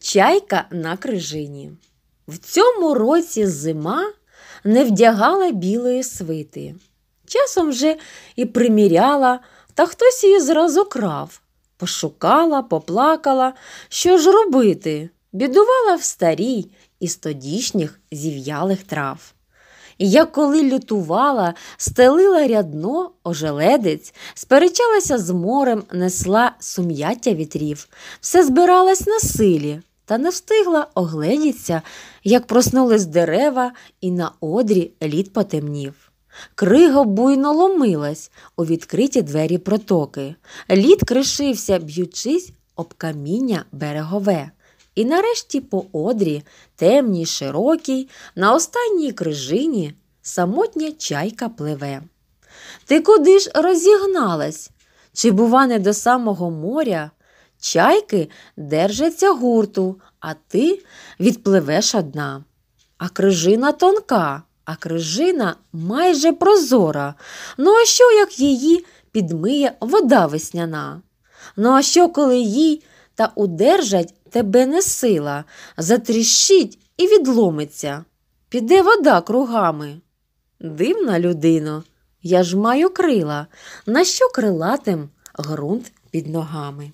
Чайка на крижині. В цьому році зима не вдягала білої свити. Часом вже і приміряла, та хтось її зразу крав. Пошукала, поплакала. Що ж робити? Бідувала в старій із тодішніх зів'ялих трав. Я коли лютувала, стелила рядно ожеледець, сперечалася з морем, несла сум'яття вітрів, все збиралась на силі. Та не встигла огледіться, як проснулись дерева, і на одрі лід потемнів. Крига буйно ломилась у відкриті двері протоки. Лід кришився, б'ючись об каміння берегове. І нарешті по одрі, темній, широкій, на останній крижині самотня чайка пливе. Ти куди ж розігналась? Чи, бува, не до самого моря? Чайки держаться гурту, а ти відпливеш одна. А крижина тонка, а крижина майже прозора. Ну, а що, як її підмиє вода весняна? Ну, а що, коли їй та удержать тебе не сила, затріщить і відломиться. Піде вода кругами. Дивна людино, я ж маю крила, на що крилатим грунт під ногами.